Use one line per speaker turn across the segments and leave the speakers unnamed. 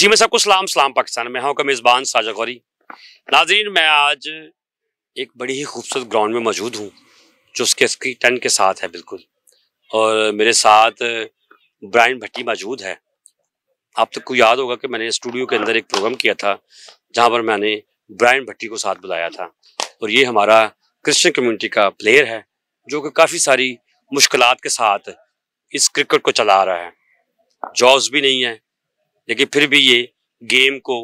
नसीम साहब को सलाम सलाम पाकिस्तान में हाँ का मेज़बान साजा गौरी नाजरीन मैं आज एक बड़ी ही खूबसूरत ग्राउंड में मौजूद हूँ जो उसके स्की टन के साथ है बिल्कुल और मेरे साथ ब्रायन भट्टी मौजूद है आप तक को याद होगा कि मैंने स्टूडियो के अंदर एक प्रोग्राम किया था जहाँ पर मैंने ब्रायन भट्टी को साथ बुलाया था और ये हमारा क्रिश्चियन कम्युनिटी का प्लेयर है जो कि काफ़ी सारी मुश्किल के साथ इस क्रिकेट को चला रहा है जॉब्स भी नहीं है लेकिन फिर भी ये गेम को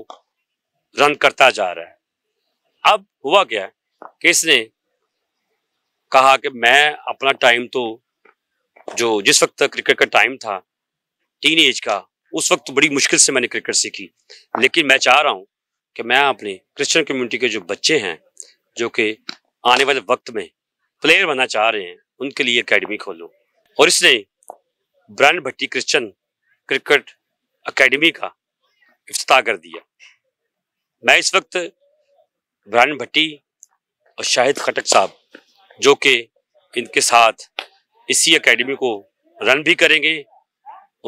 रन करता जा रहा है अब हुआ क्या कि इसने कहा कि मैं अपना टाइम तो जो जिस वक्त क्रिकेट का टाइम था टीन एज का उस वक्त बड़ी मुश्किल से मैंने क्रिकेट सीखी लेकिन मैं चाह रहा हूँ कि मैं अपने क्रिश्चियन कम्युनिटी के जो बच्चे हैं जो कि आने वाले वक्त में प्लेयर बनना चाह रहे हैं उनके लिए अकेडमी खोलूं और इसने brand Bhatti Christian cricket academy का इफ्ताह कर दिया मैं इस वक्त ब्रान भट्टी और शाहिद खटक साहब जो कि इनके साथ इसी अकेडमी को रन भी करेंगे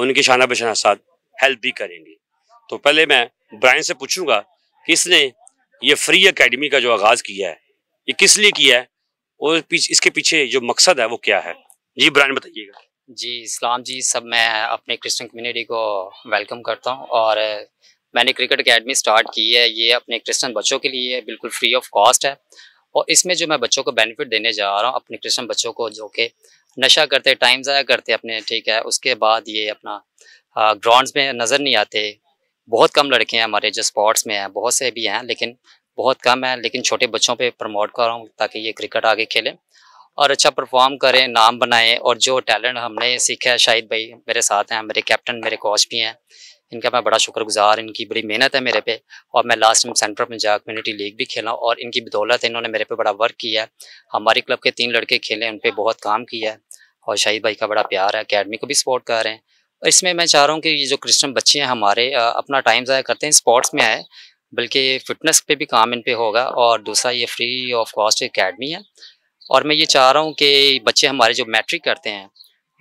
उनके शाना बशाना साथ हेल्प भी करेंगे तो पहले मैं ब्रायन से पूछूंगा कि इसने ये फ्री अकेडमी का जो आगाज़ किया है ये किस लिए किया है और पीछ, इसके पीछे जो मकसद है वो क्या है जी ब्रायन बताइएगा
जी इस्लाम जी सब मैं अपने क्रिश्चियन कम्युनिटी को वेलकम करता हूँ और मैंने क्रिकेट अकेडमी स्टार्ट की है ये अपने क्रिश्चियन बच्चों के लिए बिल्कुल फ्री ऑफ कॉस्ट है और इसमें जो मैं बच्चों को बेनिफिट देने जा रहा हूँ अपने क्रिश्चियन बच्चों को जो कि नशा करते टाइम ज़ाया करते अपने ठीक है उसके बाद ये अपना ग्राउंड में नज़र नहीं आते बहुत कम लड़के हैं हमारे जो स्पोर्ट्स में हैं बहुत से भी हैं लेकिन बहुत कम है लेकिन छोटे बच्चों पे प्रमोट कर रहा हूँ ताकि ये क्रिकेट आगे खेलें और अच्छा परफॉर्म करें नाम बनाएं और जो टैलेंट हमने सीखा है शाहिद भाई मेरे साथ हैं मेरे कैप्टन मेरे कोच भी हैं इनका मैं बड़ा शुक्रगुजार इनकी बड़ी मेहनत है मेरे पे और मैं last time center Punjab community league भी खेला और इनकी बदौलत इन्होंने मेरे पे बड़ा वर्क किया है हमारी क्लब के तीन लड़के खेले उन पर बहुत काम किया है और शाहिद भाई का बड़ा प्यार है अकेडमी को भी सपोर्ट कर रहे हैं और इसमें मैं चाह रहा हूँ कि ये जो क्रिश्चन बच्चे हैं हमारे अपना टाइम ज़ाया करते हैं स्पोर्ट्स में आए बल्कि फिटनेस पे भी काम इन पे होगा और दूसरा ये फ्री ऑफ कॉस्ट अकेडमी है और मैं ये चाह रहा हूँ कि बच्चे हमारे जो मैट्रिक करते हैं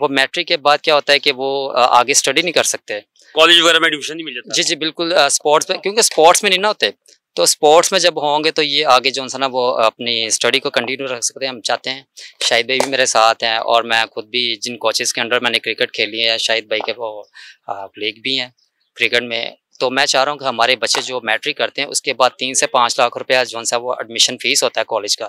वो मैट्रिक के बाद क्या होता है कि वो आगे स्टडी नहीं कर सकते
कॉलेज वगैरह में एडमिशन नहीं मिल जाता जी जी
बिल्कुल स्पोर्ट्स में क्योंकि स्पोर्ट्स में नहीं ना होते तो स्पोर्ट्स में जब होंगे तो ये आगे जो ना वो अपनी स्टडी को कंटिन्यू रख सकते हैं हम चाहते हैं शाहिद भाई भी मेरे साथ हैं और मैं खुद भी जिन कोचेज़ के अंडर मैंने क्रिकेट खेली है शाहिद भाई के वो प्लेग भी हैं क्रिकेट में तो मैं चाह रहा हूँ कि हमारे बच्चे जो मैट्रिक करते हैं उसके बाद तीन से पाँच लाख रुपया जो सा वो एडमिशन फ़ीस होता है कॉलेज का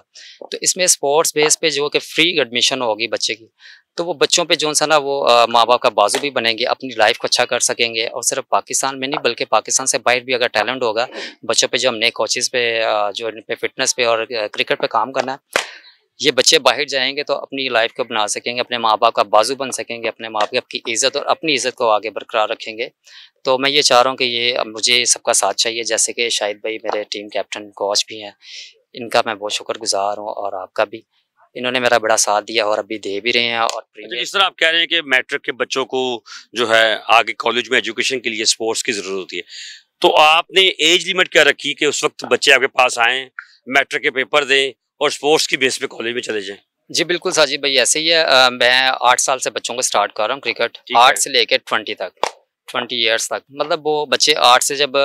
तो इसमें स्पोर्ट्स बेस पे जो कि फ्री एडमिशन होगी बच्चे की तो वो बच्चों पे जो सा ना वो माँ बाप का बाजू भी बनेंगे अपनी लाइफ को अच्छा कर सकेंगे और सिर्फ पाकिस्तान में नहीं बल्कि पाकिस्तान से बाहर भी अगर टैलेंट होगा बच्चों पे जो हम नए पे जो इन पे फिटनेस पे और क्रिकेट पे काम करना है ये बच्चे बाहर जाएंगे तो अपनी लाइफ को बना सकेंगे अपने माँ बाप का बाजू बन सकेंगे अपने माँ बाप की इज़्ज़त और अपनी इज़्ज़त को आगे बरकरार रखेंगे तो मैं ये चाह रहा हूँ कि ये मुझे सबका साथ चाहिए जैसे कि शाहिद भाई मेरे टीम कैप्टन कोच भी हैं इनका मैं बहुत शुक्रगुजार हूँ और आपका भी इन्होंने मेरा बड़ा साथ दिया और अभी दे भी रहे हैं और
जिस अच्छा, तरह आप कह रहे हैं कि मैट्रिक के बच्चों को जो है आगे कॉलेज में एजुकेशन के लिए स्पोर्ट्स की ज़रूरत होती है तो आपने एज लिमिट क्या रखी कि उस वक्त बच्चे आपके पास आए मैट्रिक के पेपर
दें और स्पोर्ट्स की बेस पे कॉलेज में चले जाएं जी बिल्कुल साजिद भाई ऐसे ही है आ, मैं आठ साल से बच्चों को स्टार्ट कर रहा हूँ क्रिकेट आठ से लेकर ट्वेंटी तक ट्वेंटी ईयर्स तक मतलब वो बच्चे आठ से जब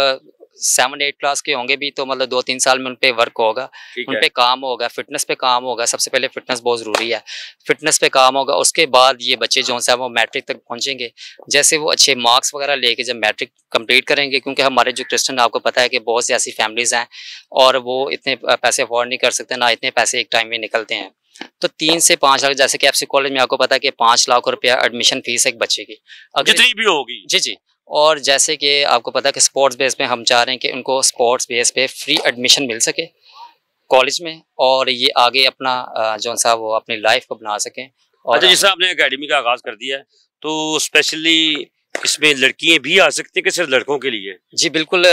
सेवन एट क्लास के होंगे भी तो मतलब दो तीन साल में उन पर वर्क होगा उन पर काम होगा फिटनेस पे काम होगा सबसे पहले फिटनेस बहुत ज़रूरी है फिटनेस पे काम होगा उसके बाद ये बच्चे जो है वो मैट्रिक तक पहुँचेंगे जैसे वो अच्छे मार्क्स वगैरह लेके जब मैट्रिक कम्प्लीट करेंगे क्योंकि हमारे जो क्रिस्टन आपको पता है कि बहुत सी ऐसी फैमिलीज़ हैं और वो इतने पैसे अफोर्ड नहीं कर सकते ना इतने पैसे एक टाइम में निकलते हैं तो तीन से पांच लाख जैसे कि एफ कॉलेज में आपको पता है कि पांच लाख रुपया एडमिशन फीस है एक बच्चे की अगर जितनी भी होगी जी जी और जैसे कि आपको पता है कि स्पोर्ट्स बेस पे हम चाह रहे हैं कि उनको स्पोर्ट्स बेस पे फ्री एडमिशन मिल सके कॉलेज में और ये आगे अपना जो सा वो अपनी लाइफ को बना सकें और अच्छा जैसे
आपने अकेडमी का
आगाज़ कर दिया है तो स्पेशली इसमें लड़कियां भी आ सकती हैं कि सिर्फ लड़कों के लिए जी बिल्कुल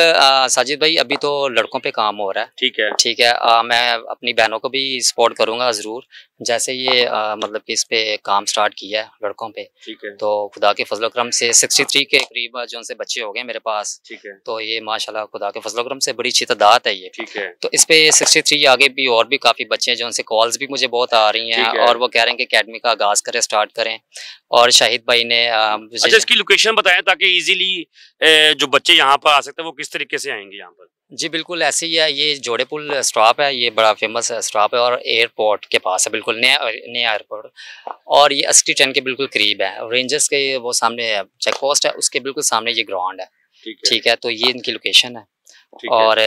साजिद भाई अभी तो लड़कों पे काम हो रहा है ठीक है ठीक है आ, मैं अपनी बहनों को भी सपोर्ट करूंगा ज़रूर जैसे ये आ, मतलब कि इस पे काम स्टार्ट किया है लड़कों पे ठीक है तो खुदा के फजल करम से 63 के करीब जो उनसे बच्चे हो गए मेरे पास ठीक है तो ये माशाल्लाह खुदा के फजल करम से बड़ी अच्छी तादाद है ये ठीक है तो इस पे 63 आगे भी और भी काफ़ी बच्चे हैं जो उनसे कॉल्स भी मुझे बहुत आ रही हैं और वो कह रहे हैं कि अकेडमी का आगाज़ करें स्टार्ट करें और शाहिद भाई ने
लोकेशन बताएं ताकि इजीली जो बच्चे यहाँ पर आ सकते हैं वो किस तरीके से आएंगे यहाँ पर
जी बिल्कुल ऐसे ही है ये जोड़े पुल स्टॉप है ये बड़ा फेमस स्टॉप है और एयरपोर्ट के पास है बिल्कुल नया नया एयरपोर्ट और ये अस्टी ट्रेन के बिल्कुल करीब है रेंजर्स के वो सामने चेक पोस्ट है उसके बिल्कुल सामने ये ग्राउंड है ठीक है, ठीक है तो ये इनकी लोकेशन है और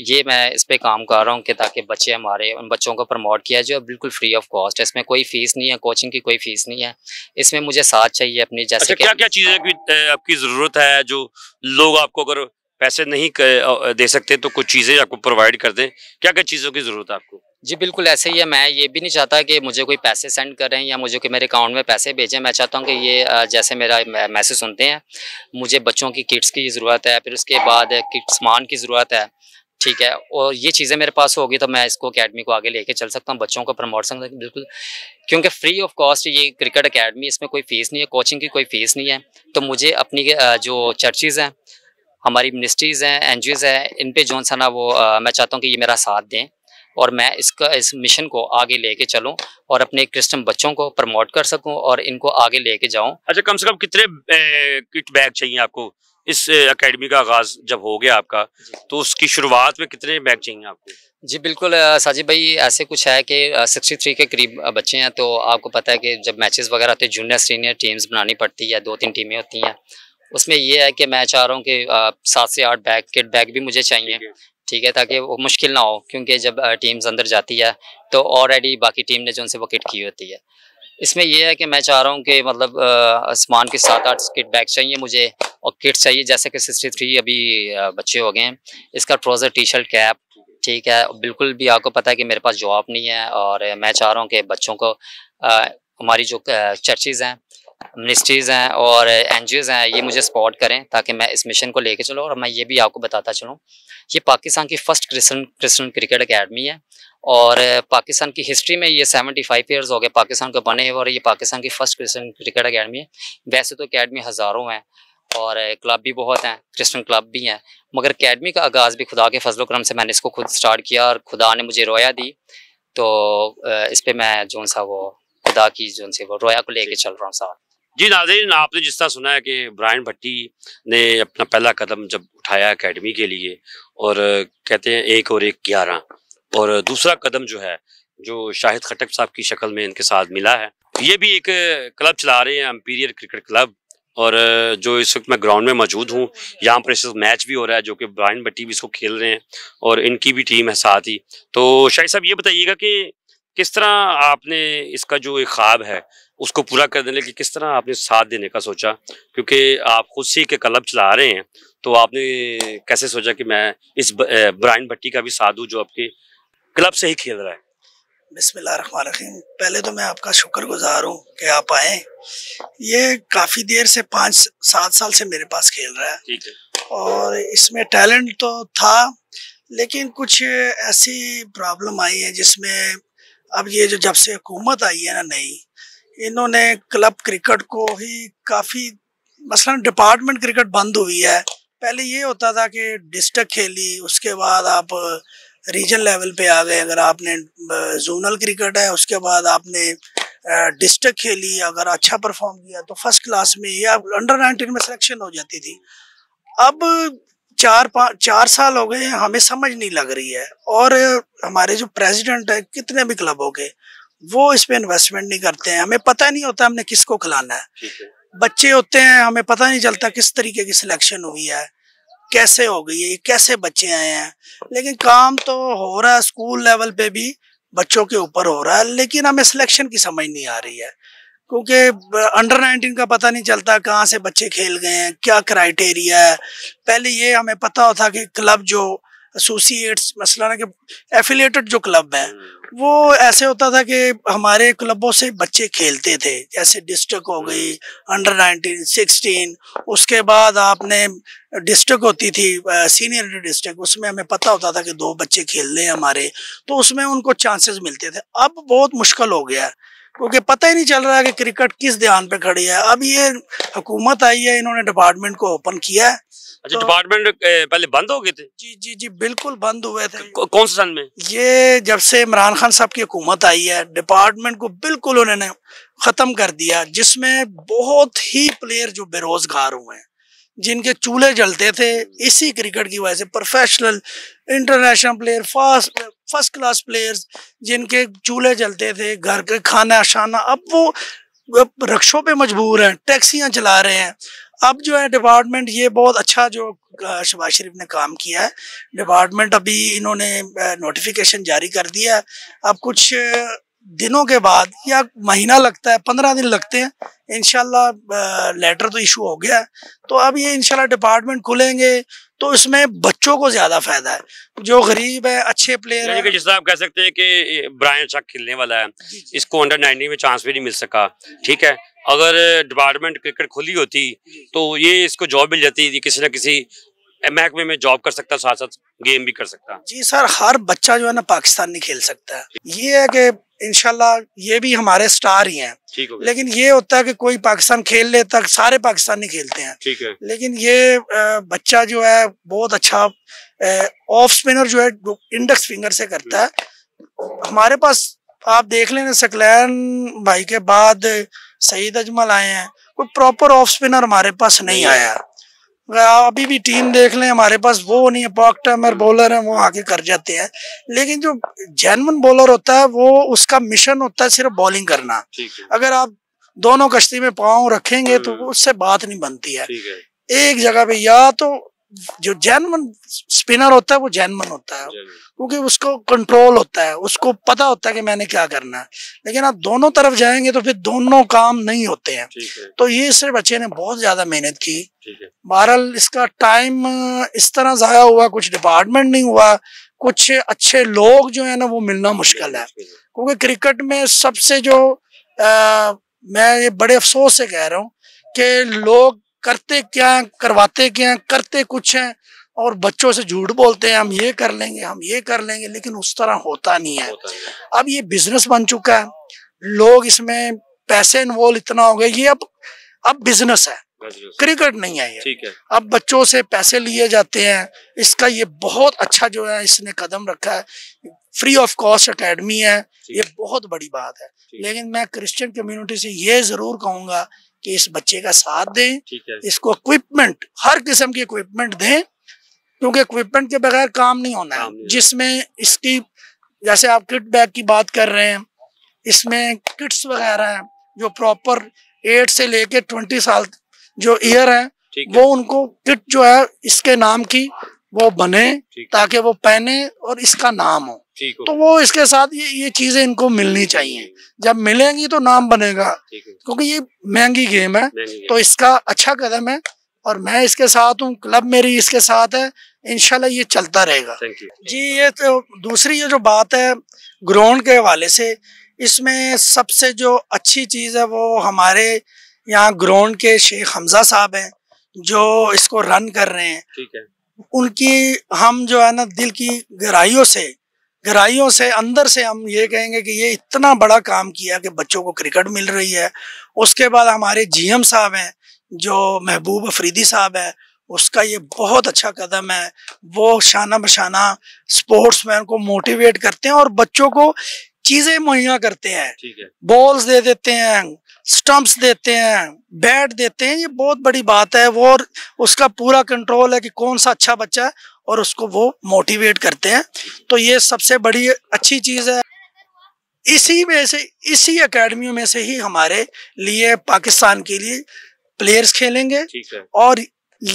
ये मैं इस पर काम कर रहा हूँ कि ताकि बच्चे हमारे उन बच्चों को प्रमोट किया जाए बिल्कुल फ्री ऑफ कॉस्ट है इसमें कोई फीस नहीं है कोचिंग की कोई फीस नहीं है इसमें मुझे साथ चाहिए अपनी जैसे अच्छा, क्या
क्या चीज़ें की आपकी ज़रूरत है जो लोग आपको अगर पैसे नहीं दे सकते तो कुछ चीज़ें आपको प्रोवाइड कर दें क्या क्या चीज़ों की ज़रूरत है आपको
जी बिल्कुल ऐसे ही है मैं ये भी नहीं चाहता कि मुझे कोई पैसे सेंड करें या मुझे कि मेरे अकाउंट में पैसे भेजें मैं चाहता हूँ कि ये जैसे मेरा मैसेज सुनते हैं मुझे बच्चों की किट्स की ज़रूरत है फिर उसके बाद किट मान की ज़रूरत है ठीक है और ये चीज़ें मेरे पास होगी तो मैं इसको अकेडमी को आगे लेके चल सकता हूँ बच्चों को प्रमोट सकता हूँ बिल्कुल क्योंकि फ्री ऑफ कॉस्ट ये क्रिकेट अकेडमी इसमें कोई फ़ीस नहीं है कोचिंग की कोई फ़ीस नहीं है तो मुझे अपनी जो चर्चेज़ हैं हमारी मिनिस्ट्रीज़ हैं एन जी हैं इन पर जो सा ना वो मैं चाहता हूँ कि ये मेरा साथ दें और मैं इसका इस मिशन को आगे लेके चलूँ और अपने क्रिस्टम बच्चों को प्रमोट कर सकूं और इनको आगे लेके जाऊं
अच्छा कम से कम कितने किट बैग चाहिए आपको इस एकेडमी का आगाज जब हो गया आपका तो उसकी शुरुआत में कितने बैग चाहिए आपको
जी बिल्कुल साजिद भाई ऐसे कुछ है कि थ्री के करीब बच्चे हैं तो आपको पता है कि जब मैचेस वगैरह होते हैं जूनियर सीनियर टीम्स बनानी पड़ती है दो तीन टीमें होती हैं उसमें यह है कि मैं चाह रहा हूँ कि सात से आठ बैग किट बैग भी मुझे चाहिए ठीक है ताकि वो मुश्किल ना हो क्योंकि जब टीम्स अंदर जाती है तो ऑलरेडी बाकी टीम ने जो उनसे विकेट की होती है इसमें यह है कि मैं चाह रहा हूँ कि मतलब आसमान के सात आठ किट बैग चाहिए मुझे और किट चाहिए जैसे कि सिक्सटी थ्री अभी बच्चे हो गए हैं इसका ट्रोज़र टी शर्ट कैप ठीक है बिल्कुल भी आपको पता है कि मेरे पास जॉब नहीं है और मैं चाह रहा हूँ कि बच्चों को हमारी जो चर्चेज़ हैं मिनिस्ट्रीज़ हैं और एन हैं ये मुझे सपोर्ट करें ताकि मैं इस मिशन को लेके चलूँ और मैं ये भी आपको बताता चलूँ ये पाकिस्तान की first Christian Christian cricket academy है और पाकिस्तान की हिस्ट्री में ये सेवेंटी फाइव ईयर्स हो गए पाकिस्तान को बने हुए और ये पाकिस्तान की फ़र्स्ट क्रिस्टन क्रिकेट अकेडमी है वैसे तो अकेडमी हज़ारों हैं और क्लब भी बहुत हैं क्रिस्टन क्लब भी हैं मगर अकेडमी का आगाज़ भी खुदा के फजल करम से मैंने इसको खुद स्टार्ट किया और खुदा ने मुझे रोया दी तो इस पर मैं जो सा वो खुदा की जो वो रोया को लेके चल रहा हूँ साथ
जी नाजीन आपने जिस तरह सुना है कि ब्रायन भट्टी ने अपना पहला कदम जब उठाया एकेडमी के लिए और कहते हैं एक और एक ग्यारह और दूसरा कदम जो है जो शाहिद खटक साहब की शक्ल में इनके साथ मिला है ये भी एक क्लब चला रहे हैं एम्पीरियर क्रिकेट क्लब और जो इस वक्त मैं ग्राउंड में मौजूद हूँ यहाँ पर इस वक्त मैच भी हो रहा है जो कि ब्रायन भट्टी भी इसको खेल रहे हैं और इनकी भी टीम है साथ ही तो शाहिद साहब ये बताइएगा कि किस तरह आपने इसका जो एक ख्वाब है उसको पूरा कर देने के किस तरह आपने साथ देने का सोचा क्योंकि आप खुद से के क्लब चला रहे हैं तो आपने कैसे सोचा कि मैं इस ब्राइन भट्टी का भी साथ जो आपके क्लब से ही खेल रहा है
बिस्मिल्लाहमानीम पहले तो मैं आपका शुक्रगुजार हूँ कि आप आए ये काफ़ी देर से पाँच सात साल से मेरे पास खेल रहा है ठीक है और इसमें टैलेंट तो था लेकिन कुछ ऐसी प्रॉब्लम आई है जिसमें अब ये जो जब से हुकूमत आई है ना नई इन्होंने क्लब क्रिकेट को ही काफ़ी मसलन डिपार्टमेंट क्रिकेट बंद हुई है पहले ये होता था कि डिस्ट्रिक्ट खेली उसके बाद आप रीजन लेवल पे आ गए अगर आपने जोनल क्रिकेट है उसके बाद आपने डिस्ट्रिक्ट खेली अगर अच्छा परफॉर्म किया तो फर्स्ट क्लास में या अंडर नाइनटीन में सिलेक्शन हो जाती थी अब चार पाँच चार साल हो गए हमें समझ नहीं लग रही है और हमारे जो प्रेसिडेंट है कितने भी क्लबों के वो इस पे इन्वेस्टमेंट नहीं करते हैं हमें पता नहीं होता हमने किसको खिलाना है बच्चे होते हैं हमें पता नहीं चलता किस तरीके की सिलेक्शन हुई है कैसे हो गई है कैसे बच्चे आए हैं लेकिन काम तो हो रहा है स्कूल लेवल पे भी बच्चों के ऊपर हो रहा है लेकिन हमें सिलेक्शन की समझ नहीं आ रही है क्योंकि अंडर 19 का पता नहीं चलता कहाँ से बच्चे खेल गए हैं क्या क्राइटेरिया है पहले ये हमें पता होता कि क्लब जो एसोसिएट्स मसला कि एफिलेटेड जो क्लब हैं हम्म। वो ऐसे होता था कि हमारे क्लबों से बच्चे खेलते थे जैसे डिस्ट्रिक्ट हो गई अंडर 19, 16 उसके बाद आपने डिस्ट्रिक्ट होती थी सीनियर डिस्ट्रिक्ट उसमें हमें पता होता था कि दो बच्चे खेल रहे हैं हमारे तो उसमें उनको चांसेस मिलते थे अब बहुत मुश्किल हो गया है क्योंकि पता ही नहीं चल रहा है कि क्रिकेट किस ध्यान पे खड़ी है अब ये हुकूमत आई है इन्होंने डिपार्टमेंट को ओपन किया है
अच्छा तो, डिपार्टमेंट पहले बंद हो गए थे जी जी जी बिल्कुल बंद हुए थे कौन से सन में
ये जब से इमरान खान साहब की हुकूमत आई है डिपार्टमेंट को बिल्कुल उन्होंने ख़त्म कर दिया जिसमें बहुत ही प्लेयर जो बेरोजगार हुए हैं जिनके चूल्हे जलते थे इसी क्रिकेट की वजह से professional international player fast first class players जिनके चूल्हे जलते थे घर के खाना शाना अब वो रक्षों पे मजबूर हैं टैक्सियाँ चला रहे हैं अब जो है डिपार्टमेंट ये बहुत अच्छा जो शबाज शरीफ ने काम किया है डिपार्टमेंट अभी इन्होंने नोटिफिकेशन जारी कर दिया है अब कुछ दिनों के बाद या महीना लगता है पंद्रह दिन लगते हैं इनशाला लेटर तो इशू हो गया है तो अब ये इनशाला डिपार्टमेंट खुलेंगे तो इसमें बच्चों को ज्यादा फायदा है जो गरीब है अच्छे प्लेयर है
जिस आप कह सकते हैं कि ब्रायन शक खेलने वाला है इसको अंडर नाइनटीन में चांस भी नहीं मिल सका ठीक है अगर डिपार्टमेंट क्रिकेट खुली होती तो ये इसको जॉब मिल जाती किसी ना किसी महकमे में जॉब कर सकता साथ साथ गेम भी कर सकता जी
सर हर बच्चा जो है ना पाकिस्तान नहीं खेल सकता ये है कि इनशाला ये भी हमारे स्टार ही हैं ठीक लेकिन ये होता है कि कोई पाकिस्तान खेल तक सारे पाकिस्तानी खेलते हैं ठीक है लेकिन ये बच्चा जो है बहुत अच्छा ऑफ स्पिनर जो है इंडेक्स फिंगर से करता है हमारे पास आप देख लेने सकलैन भाई के बाद सईद अजमल आए हैं कोई प्रॉपर ऑफ स्पिनर हमारे पास नहीं आया अभी भी टीम देख लें हमारे पास वो नहीं है पॉक टाइमर बॉलर है वो आगे कर जाते हैं लेकिन जो जेनवन बॉलर होता है वो उसका मिशन होता है सिर्फ बॉलिंग करना अगर आप दोनों कश्ती में पाँव रखेंगे तो हम्म। उससे बात नहीं बनती है, है। एक जगह पे या तो जो जैनमन स्पिनर होता है वो जैनमन होता है क्योंकि उसको कंट्रोल होता है उसको पता होता है कि मैंने क्या करना है लेकिन आप दोनों तरफ जाएंगे तो फिर दोनों काम नहीं होते हैं है। तो ये सिर्फ बच्चे ने बहुत ज्यादा मेहनत की बहरहाल इसका टाइम इस तरह जाया हुआ कुछ डिपार्टमेंट नहीं हुआ कुछ अच्छे लोग जो है ना वो मिलना मुश्किल है क्योंकि क्रिकेट में सबसे जो आ, मैं ये बड़े अफसोस से कह रहा हूँ कि लोग करते क्या हैं करवाते क्या हैं करते कुछ हैं और बच्चों से झूठ बोलते हैं हम ये कर लेंगे हम ये कर लेंगे लेकिन उस तरह होता नहीं है अब ये बिजनेस बन चुका है लोग इसमें पैसे इन्वॉल्व इतना हो गए ये अब अब बिजनेस है क्रिकेट नहीं है ये ठीक है अब बच्चों से पैसे लिए जाते हैं इसका ये बहुत अच्छा जो है इसने कदम रखा है फ्री ऑफ कॉस्ट अकेडमी है ये बहुत बड़ी बात है लेकिन मैं क्रिश्चियन कम्युनिटी से ये जरूर कहूंगा कि इस बच्चे का साथ दें इसको इक्विपमेंट हर किस्म की इक्विपमेंट दें क्योंकि इक्विपमेंट के बगैर काम नहीं होना है जिसमें इसकी जैसे आप किट बैग की बात कर रहे हैं इसमें किट्स वगैरह हैं जो प्रॉपर एट से लेके ट्वेंटी साल जो ईयर है वो उनको किट जो है इसके नाम की वो बने ताकि वो पहने और इसका नाम हो तो वो इसके साथ ये ये चीजें इनको मिलनी चाहिए जब मिलेंगी तो नाम बनेगा क्योंकि ये महंगी गेम है तो इसका अच्छा कदम है और मैं इसके साथ हूँ क्लब मेरी इसके साथ है इनशाला ये चलता रहेगा जी ये तो दूसरी ये जो बात है ग्राउंड के हवाले से इसमें सबसे जो अच्छी चीज़ है वो हमारे यहाँ ग्राउंड के शेख हमजा साहब हैं जो इसको रन कर रहे हैं ठीक है उनकी हम जो है ना दिल की गहराइयों से गहराइयों से अंदर से हम ये कहेंगे कि ये इतना बड़ा काम किया कि बच्चों को क्रिकेट मिल रही है उसके बाद हमारे जीएम साहब हैं जो महबूब अफरीदी साहब है उसका ये बहुत अच्छा कदम है वो शाना बशाना स्पोर्ट्स मैन को मोटिवेट करते हैं और बच्चों को चीजें मुहैया करते हैं है। बॉल्स दे देते हैं स्टंप्स देते हैं बैट देते हैं ये बहुत बड़ी बात है वो और उसका पूरा कंट्रोल है कि कौन सा अच्छा बच्चा है और उसको वो मोटिवेट करते हैं तो ये सबसे बड़ी अच्छी चीज़ है इसी में से इसी अकेडमियों में से ही हमारे लिए पाकिस्तान के लिए प्लेयर्स खेलेंगे और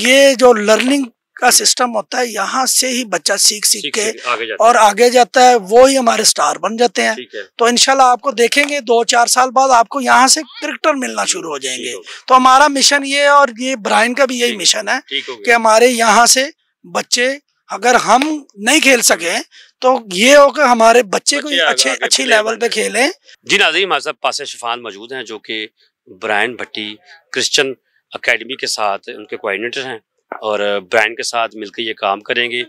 ये जो लर्निंग का सिस्टम होता है यहाँ से ही बच्चा सीख सीख के आगे और आगे जाता है वो ही हमारे स्टार बन जाते हैं तो इनशाला आपको देखेंगे दो चार साल बाद आपको यहाँ से क्रिकेटर मिलना शुरू हो जाएंगे तो हमारा मिशन ये है और ये ब्राइन का भी यही मिशन है कि हमारे यहाँ से बच्चे अगर हम नहीं खेल सके तो ये हो कि हमारे बच्चे, को अच्छे अच्छी लेवल पे खेलें
जी नाजी हमारे साथ पास शफान मौजूद हैं जो कि ब्रायन भट्टी क्रिश्चियन अकेडमी के साथ उनके कोऑर्डिनेटर हैं और ब्रांड के साथ मिलकर ये काम करेंगे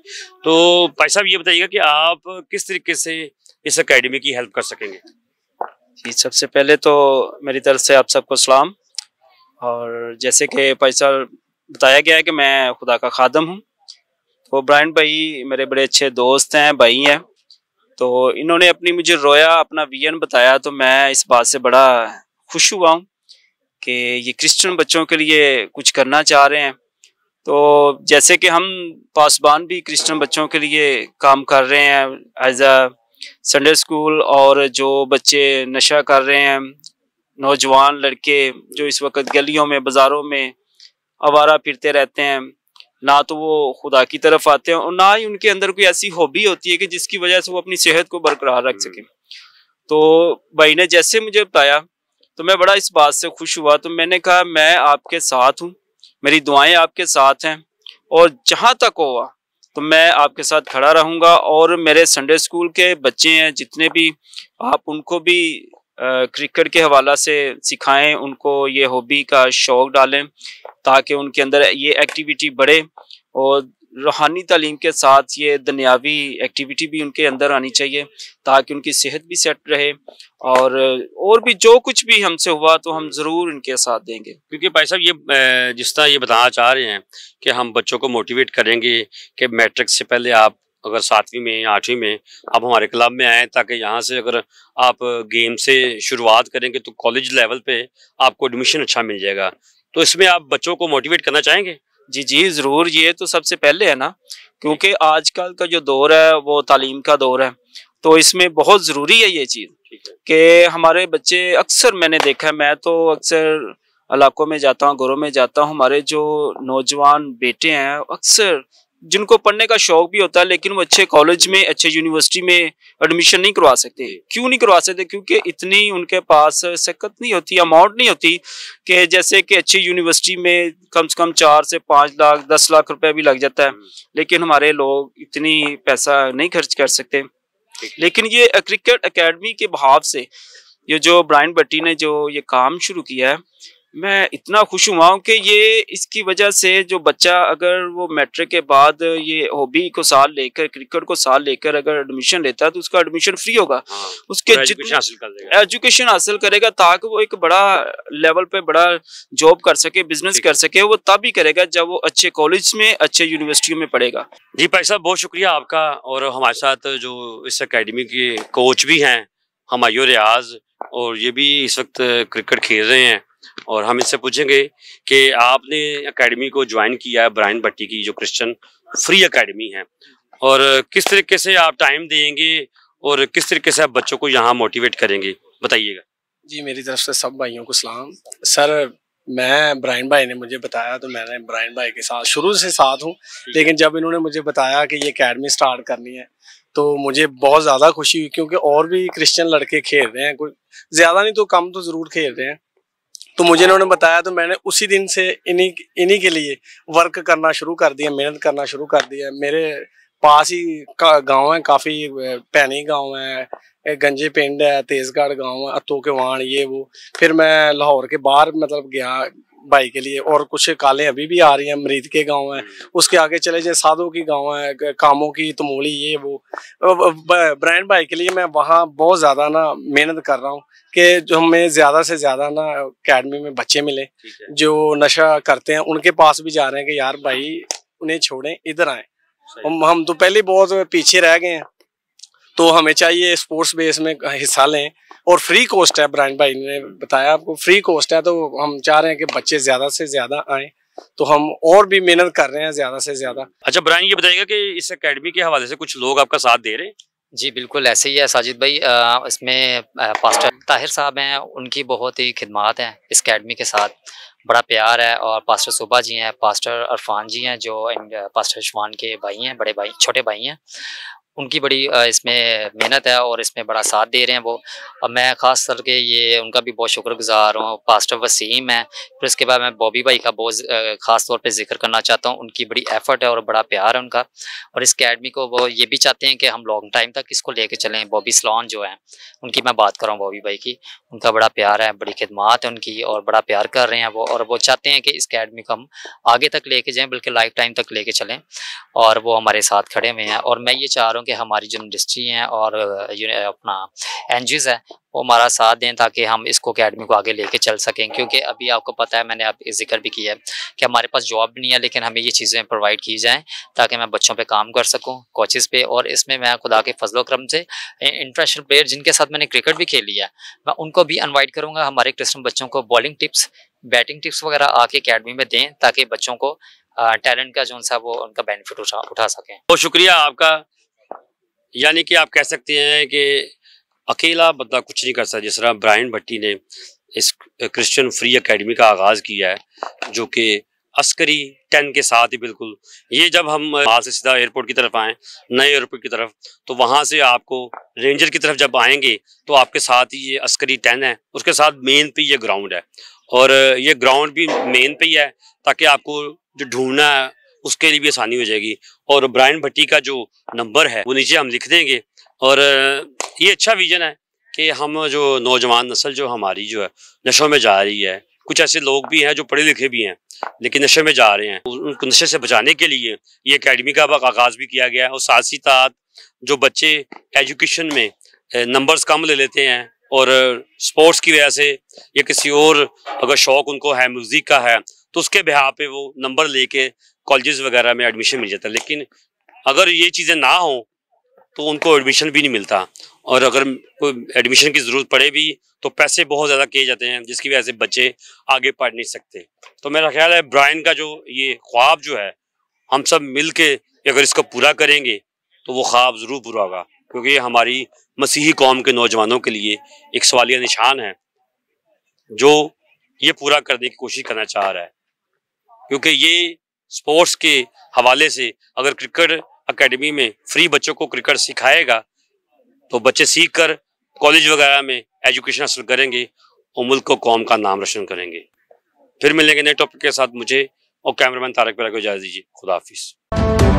तो भाई साहब ये बताइएगा कि आप किस तरीके से इस अकेडमी की
हेल्प कर सकेंगे जी सबसे पहले तो मेरी तरफ से आप सबको सलाम और जैसे कि भाई साहब बताया गया है कि मैं खुदा का खादम हूँ तो ब्रायन भाई मेरे बड़े अच्छे दोस्त हैं भाई हैं तो इन्होंने अपनी मुझे रोया अपना वीएन बताया तो मैं इस बात से बड़ा खुश हुआ हूँ कि ये क्रिश्चियन बच्चों के लिए कुछ करना चाह रहे हैं तो जैसे कि हम पासबान भी क्रिश्चियन बच्चों के लिए काम कर रहे हैं एज अ संडे स्कूल और जो बच्चे नशा कर रहे हैं नौजवान लड़के जो इस वक्त गलियों में बाज़ारों में आवारा फिरते रहते हैं ना तो वो खुदा की तरफ आते हैं और ना ही उनके अंदर कोई ऐसी हॉबी होती है कि जिसकी वजह से वो अपनी सेहत को बरकरार रख सकें हम्म। तो भाई ने जैसे मुझे बताया तो मैं बड़ा इस बात से खुश हुआ तो मैंने कहा मैं आपके साथ हूँ मेरी दुआएं आपके साथ हैं और जहाँ तक हुआ तो मैं आपके साथ खड़ा रहूँगा और मेरे संडे स्कूल के बच्चे हैं जितने भी आप उनको भी क्रिकेट के हवाला से सिखाएं उनको ये हॉबी का शौक़ डालें ताकि उनके अंदर ये एक्टिविटी बढ़े और रूहानी तालीम के साथ ये दुनियावी एक्टिविटी भी उनके अंदर आनी चाहिए ताकि उनकी सेहत भी सेट रहे और और भी जो कुछ भी हमसे हुआ तो हम ज़रूर इनके साथ देंगे
क्योंकि भाई साहब ये जिस तरह ये बताना चाह रहे हैं कि हम बच्चों को मोटिवेट करेंगे कि मैट्रिक से पहले आप अगर सातवीं में आठवीं में आप हमारे क्लब में आए ताकि यहाँ से अगर आप गेम से शुरुआत करेंगे तो कॉलेज लेवल पे आपको एडमिशन अच्छा मिल
जाएगा तो इसमें आप बच्चों को मोटिवेट करना चाहेंगे जी जी ज़रूर ये तो सबसे पहले है ना क्योंकि आजकल का जो दौर है वो तालीम का दौर है तो इसमें बहुत ज़रूरी है ये चीज़ कि हमारे बच्चे अक्सर मैंने देखा है मैं तो अक्सर इलाकों में जाता हूँ घरों में जाता हूँ हमारे जो नौजवान बेटे हैं अक्सर जिनको पढ़ने का शौक भी होता है लेकिन वो अच्छे कॉलेज में अच्छे यूनिवर्सिटी में एडमिशन नहीं करवा सकते क्यों नहीं करवा सकते क्योंकि इतनी उनके पास सकत नहीं होती अमाउंट नहीं होती कि जैसे कि अच्छी यूनिवर्सिटी में कम से कम चार से पाँच लाख दस लाख रुपए भी लग जाता है हम्म। लेकिन हमारे लोग इतनी पैसा नहीं खर्च कर सकते लेकिन ये क्रिकेट अकेडमी के भाव से ये जो ब्राइन बट्टी ने जो ये काम शुरू किया है मैं इतना खुश हुआ हूँ कि ये इसकी वजह से जो बच्चा अगर वो मैट्रिक के बाद ये हॉबी को साल लेकर क्रिकेट को साल लेकर अगर एडमिशन लेता है तो उसका एडमिशन फ्री होगा हाँ, उसके एजुकेशन हासिल करेगा ताकि वो एक बड़ा लेवल पे बड़ा जॉब कर सके बिजनेस कर सके वो तब ही करेगा जब वो अच्छे कॉलेज में अच्छे यूनिवर्सिटियों में पढ़ेगा जी भाई साहब बहुत शुक्रिया आपका और हमारे साथ जो
इस अकेडमी के कोच भी हैं हमायूर रियाज और ये भी इस वक्त क्रिकेट खेल रहे हैं और हम इससे पूछेंगे कि आपने एकेडमी को ज्वाइन किया है ब्रायन भट्टी की जो क्रिश्चियन फ्री एकेडमी है और किस तरीके से आप टाइम देंगे और किस तरीके से आप बच्चों को यहाँ मोटिवेट करेंगे बताइएगा
जी मेरी तरफ से सब भाइयों को सलाम सर मैं ब्रायन भाई ने मुझे बताया तो मैंने ब्रायन भाई के साथ शुरू से साथ हूँ लेकिन जब इन्होंने मुझे बताया कि ये अकेडमी स्टार्ट करनी है तो मुझे बहुत ज़्यादा खुशी हुई क्योंकि और भी क्रिश्चियन लड़के खेल रहे हैं कोई ज़्यादा नहीं तो कम तो ज़रूर खेल रहे हैं तो मुझे इन्होंने बताया तो मैंने उसी दिन से इन्हीं इन्हीं के लिए वर्क करना शुरू कर दिया मेहनत करना शुरू कर दिया मेरे पास ही गांव है काफ़ी पैनी गांव है गंजे पिंड है तेजगढ़ गांव है अतो के वाण ये वो फिर मैं लाहौर के बाहर मतलब गया भाई के लिए और कुछ काले अभी भी आ रही हैं मरीद के गांव हैं हम्म। उसके आगे चले जाए साधु की गांव है कामों की तुमोली ये वो ब्रांड भाई के लिए मैं वहाँ बहुत ज़्यादा ना मेहनत कर रहा हूँ कि जो हमें ज़्यादा से ज़्यादा ना अकेडमी में बच्चे मिले जो नशा करते हैं उनके पास भी जा रहे हैं कि यार भाई उन्हें छोड़ें इधर आए हम हम तो पहले बहुत पीछे रह गए हैं तो हमें चाहिए स्पोर्ट्स बेस में हिस्सा लें और फ्री कॉस्ट है ब्रांड भाई ने बताया आपको फ्री कॉस्ट है तो हम चाह रहे हैं कि बच्चे ज़्यादा से ज़्यादा आए तो हम और भी मेहनत कर रहे हैं ज़्यादा से ज़्यादा
अच्छा ब्रांड ये
बताइएगा कि इस
एकेडमी के हवाले से कुछ लोग आपका साथ दे रहे हैं
जी बिल्कुल ऐसे ही है साजिद भाई आ, इसमें पास्टर ताहिर साहब हैं उनकी बहुत ही खिदमत हैं इस अकेडमी के साथ बड़ा प्यार है और पास्टर सुबा जी हैं पास्टर अरफान जी हैं जो पास्टर शवान के भाई हैं बड़े भाई छोटे भाई हैं उनकी बड़ी इसमें मेहनत है और इसमें बड़ा साथ दे रहे हैं वो अब मैं ख़ास करके ये उनका भी बहुत शुक्रगुजार हूँ पास्टर वसीम है फिर उसके बाद मैं बॉबी भाई का बहुत ख़ास तौर पर जिक्र करना चाहता हूँ उनकी बड़ी एफ़र्ट है और बड़ा प्यार है उनका और इस अकेडमी को वो ये भी चाहते हैं कि हम लॉन्ग टाइम तक इसको कर चलें बॉबी स्लॉन जो है उनकी मैं बात कर रहा हूँ बॉबी भाई की उनका बड़ा प्यार है बड़ी खदमात है उनकी और बड़ा प्यार कर रहे हैं वो और वो चाहते हैं कि इस अकेडमी को हम आगे तक कर जाएँ बल्कि लाइफ टाइम तक कर चलें और वो हमारे साथ खड़े हुए हैं और मैं ये चाह रहा हूँ कि हमारी जो इंडस्ट्री हैं और uh, अपना एन है वो हमारा साथ दें ताकि हम इसको अकेडमी को आगे लेके चल सकें क्योंकि अभी आपको पता है मैंने आप जिक्र भी किया है कि हमारे पास जॉब भी नहीं है लेकिन हमें ये चीज़ें प्रोवाइड की जाएँ ताकि मैं बच्चों पे काम कर सकूं कोचेज़ पे और इसमें मैं खुदा के फजलो करम से इंटरनेशनल प्लेयर जिनके साथ मैंने क्रिकेट भी खेली है मैं उनको भी इन्वाइट करूँगा हमारे क्रिस्टम बच्चों को बॉलिंग टिप्स बैटिंग टिप्स वगैरह आके अकेडमी में दें ताकि बच्चों को टैलेंट uh, का जो सा वो उनका बेनिफिट उठा उठा
सकें बहुत शुक्रिया आपका यानी कि आप कह सकते हैं कि अकेला बंदा कुछ नहीं कर सकता जिस तरह ब्रायन भट्टी ने इस क्रिश्चियन फ्री एकेडमी का आगाज़ किया है जो कि अस्करी टेन के साथ ही बिल्कुल ये जब हम वहाँ से सीधा एयरपोर्ट की तरफ आएँ नए एयरपोर्ट की तरफ तो वहाँ से आपको रेंजर की तरफ जब आएंगे तो आपके साथ ही ये अस्करी टेन है उसके साथ मेन पे ये ग्राउंड है और ये ग्राउंड भी मेन पे ही है ताकि आपको जो ढूंढना है उसके लिए भी आसानी हो जाएगी और ब्रायन भट्टी का जो नंबर है वो नीचे हम लिख देंगे और ये अच्छा विजन है कि हम जो नौजवान नस्ल जो हमारी जो है नशों में जा रही है कुछ ऐसे लोग भी हैं जो पढ़े लिखे भी हैं लेकिन नशे में जा रहे हैं उनको नशे से बचाने के लिए ये अकेडमी का आगाज़ भी किया गया है और साथ ही साथ जो बच्चे एजुकेशन में नंबर्स कम ले लेते हैं और स्पोर्ट्स की वजह से या किसी और अगर शौक उनको है म्यूज़िक का है तो उसके बिहार पे वो नंबर लेके कॉलेजेस वगैरह में एडमिशन मिल जाता लेकिन अगर ये चीज़ें ना हों तो उनको एडमिशन भी नहीं मिलता और अगर कोई एडमिशन की ज़रूरत पड़े भी तो पैसे बहुत ज़्यादा किए जाते हैं जिसकी वजह से बच्चे आगे पढ़ नहीं सकते तो मेरा ख्याल है ब्रायन का जो ये ख्वाब जो है हम सब मिल के अगर इसको पूरा करेंगे तो वो ख्वाब ज़रूर पूरा होगा क्योंकि ये हमारी मसीही कौम के नौजवानों के लिए एक सवालिया निशान है जो ये पूरा करने की कोशिश करना चाह रहा है क्योंकि ये स्पोर्ट्स के हवाले से अगर क्रिकेट अकेडमी में फ्री बच्चों को क्रिकेट सिखाएगा तो बच्चे सीख कर कॉलेज वगैरह में एजुकेशन हासिल करेंगे और मुल्क को कौम का नाम रोशन करेंगे फिर मिलेंगे नए टॉपिक के साथ मुझे और कैमरामैन तारक पर इजाज़ दीजिए खुदा हाफिज़